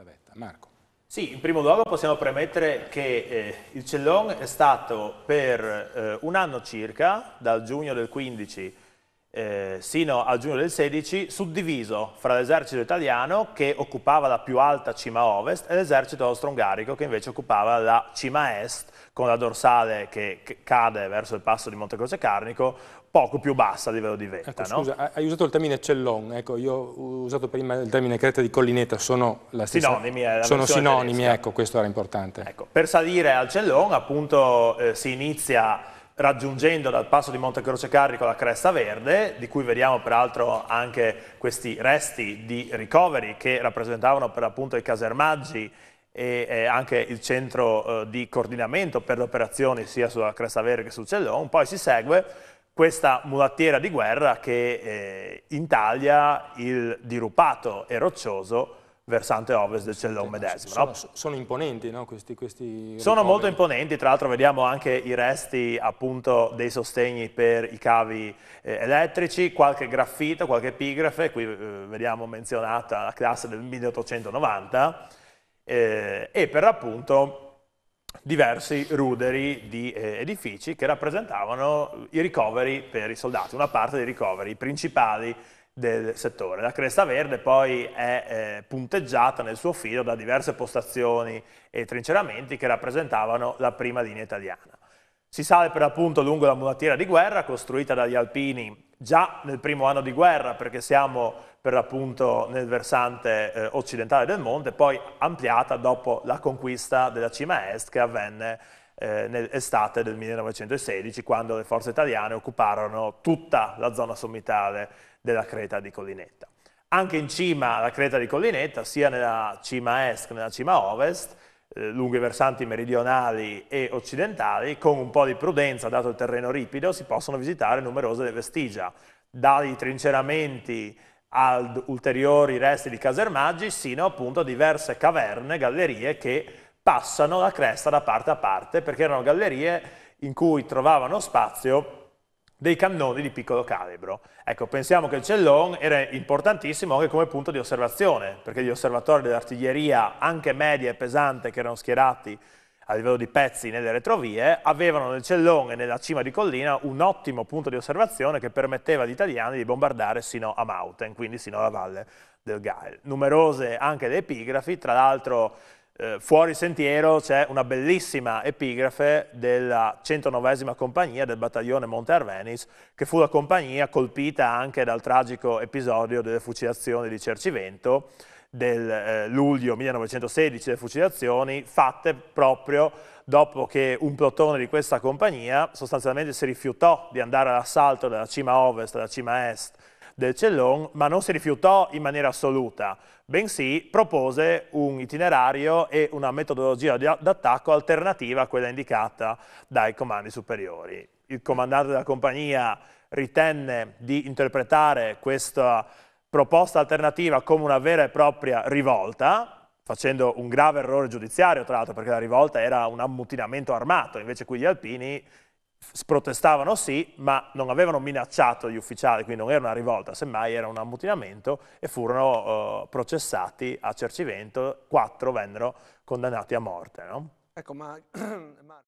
questa vetta. Marco. Sì, in primo luogo possiamo premettere che eh, il Cellon è stato per eh, un anno circa, dal giugno del 15 eh, sino a giugno del 16 suddiviso fra l'esercito italiano che occupava la più alta cima ovest e l'esercito austro-ungarico che invece occupava la cima est con la dorsale che cade verso il passo di Monte Croce Carnico poco più bassa a livello di vetta. Ecco, no? scusa, hai usato il termine cellon, ecco, io ho usato prima il termine creta di collinetta, sono la stessa, sinonimi, eh, la sono sinonimi ecco, questo era importante. Ecco, per salire al cellon appunto eh, si inizia raggiungendo dal passo di Monte Croce Carrico la Cresta Verde, di cui vediamo peraltro anche questi resti di ricoveri che rappresentavano per appunto i casermaggi e eh, anche il centro eh, di coordinamento per le operazioni sia sulla Cresta Verde che sul Cellon. Poi si segue questa mulattiera di guerra che eh, intaglia il dirupato e roccioso versante ovest del Cellone sì, medesimo. Sono, no? sono imponenti no? questi, questi Sono molto imponenti, tra l'altro vediamo anche i resti appunto dei sostegni per i cavi eh, elettrici, qualche graffito, qualche epigrafe, qui eh, vediamo menzionata la classe del 1890, eh, e per appunto diversi ruderi di eh, edifici che rappresentavano i ricoveri per i soldati, una parte dei ricoveri principali del settore. La cresta verde poi è eh, punteggiata nel suo filo da diverse postazioni e trinceramenti che rappresentavano la prima linea italiana. Si sale per l'appunto lungo la mulattiera di guerra costruita dagli alpini già nel primo anno di guerra perché siamo per l'appunto nel versante eh, occidentale del monte, poi ampliata dopo la conquista della cima est che avvenne eh, nell'estate del 1916 quando le forze italiane occuparono tutta la zona sommitale della creta di Collinetta. Anche in cima alla creta di Collinetta, sia nella cima est che nella cima ovest, eh, lungo i versanti meridionali e occidentali, con un po' di prudenza, dato il terreno ripido, si possono visitare numerose vestigia, dai trinceramenti ad ulteriori resti di casermaggi, sino appunto a diverse caverne, gallerie che passano la cresta da parte a parte perché erano gallerie in cui trovavano spazio dei cannoni di piccolo calibro. Ecco, pensiamo che il cellon era importantissimo anche come punto di osservazione, perché gli osservatori dell'artiglieria, anche media e pesante, che erano schierati a livello di pezzi nelle retrovie, avevano nel cellon e nella cima di collina un ottimo punto di osservazione che permetteva agli italiani di bombardare sino a Mauten, quindi sino alla valle del Gael. Numerose anche le epigrafi, tra l'altro eh, fuori sentiero c'è una bellissima epigrafe della 109 compagnia del battaglione Monte Arvenis, che fu la compagnia colpita anche dal tragico episodio delle fucilazioni di Cercivento del eh, luglio 1916, le fucilazioni fatte proprio dopo che un plotone di questa compagnia sostanzialmente si rifiutò di andare all'assalto della cima ovest, della cima est del Cellon, ma non si rifiutò in maniera assoluta, bensì propose un itinerario e una metodologia d'attacco alternativa a quella indicata dai comandi superiori. Il comandante della compagnia ritenne di interpretare questa proposta alternativa come una vera e propria rivolta, facendo un grave errore giudiziario, tra l'altro, perché la rivolta era un ammutinamento armato, invece qui gli alpini protestavano sì, ma non avevano minacciato gli ufficiali, quindi non era una rivolta, semmai era un ammutinamento e furono eh, processati a Cercivento, quattro vennero condannati a morte. No? Ecco, ma...